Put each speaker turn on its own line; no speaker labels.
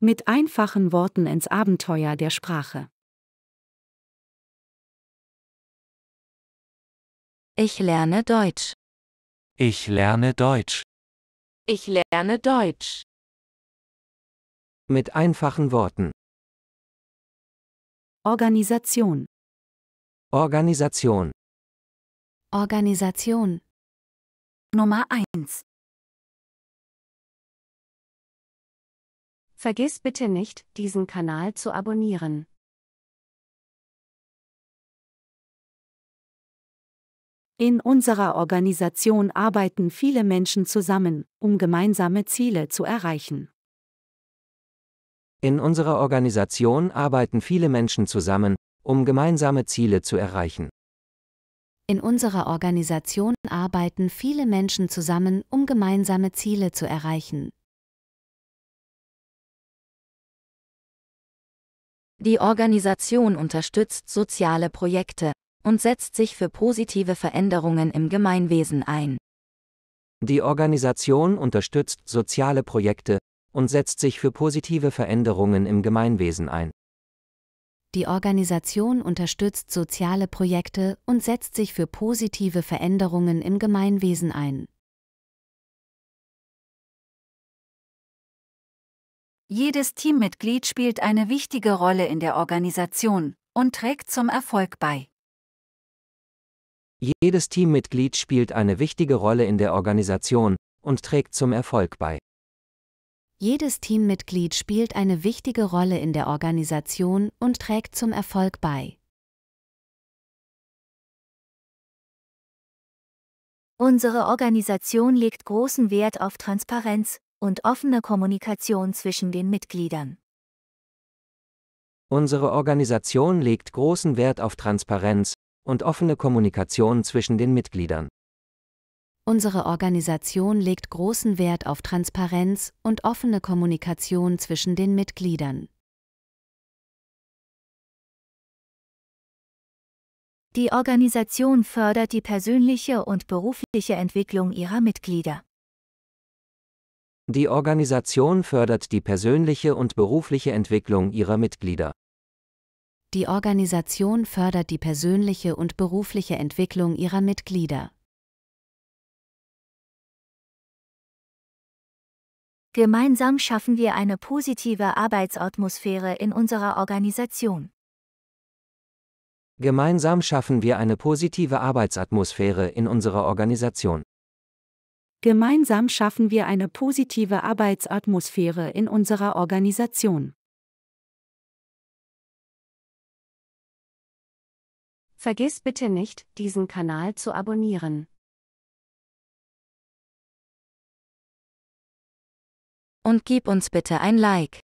Mit einfachen Worten ins Abenteuer der Sprache. Ich lerne Deutsch. Ich lerne Deutsch. Ich lerne Deutsch. Mit einfachen Worten. Organisation. Organisation. Organisation. Nummer 1. Vergiss bitte nicht, diesen Kanal zu abonnieren. In unserer
Organisation arbeiten viele Menschen zusammen, um gemeinsame Ziele zu erreichen.
In unserer Organisation arbeiten viele Menschen zusammen, um gemeinsame Ziele zu erreichen.
In unserer Organisation
arbeiten viele Menschen zusammen, um gemeinsame Ziele zu erreichen. Die Organisation
unterstützt soziale Projekte und setzt sich für positive Veränderungen im Gemeinwesen
ein. Die Organisation unterstützt soziale Projekte und setzt sich für positive Veränderungen im Gemeinwesen ein.
Die Organisation unterstützt soziale Projekte und setzt sich für positive Veränderungen im
Gemeinwesen ein. Jedes Teammitglied spielt eine wichtige Rolle in der Organisation und
trägt zum Erfolg bei.
Jedes Teammitglied spielt eine wichtige Rolle in der Organisation und trägt zum Erfolg bei.
Jedes
Teammitglied spielt eine wichtige Rolle in der Organisation und trägt zum Erfolg bei. Unsere Organisation legt großen Wert auf Transparenz, und offene Kommunikation
zwischen den Mitgliedern.
Unsere Organisation legt großen Wert auf Transparenz und offene Kommunikation zwischen den Mitgliedern.
Unsere Organisation legt großen Wert auf Transparenz und offene
Kommunikation zwischen den Mitgliedern. Die Organisation fördert die persönliche und berufliche Entwicklung ihrer Mitglieder.
Die Organisation fördert die persönliche und berufliche Entwicklung ihrer Mitglieder.
Die
Organisation fördert die persönliche und berufliche Entwicklung ihrer Mitglieder. Gemeinsam schaffen wir eine positive Arbeitsatmosphäre in unserer Organisation.
Gemeinsam schaffen wir eine positive Arbeitsatmosphäre in unserer Organisation.
Gemeinsam schaffen wir eine positive Arbeitsatmosphäre
in unserer Organisation. Vergiss bitte nicht, diesen Kanal zu abonnieren. Und gib uns bitte ein Like.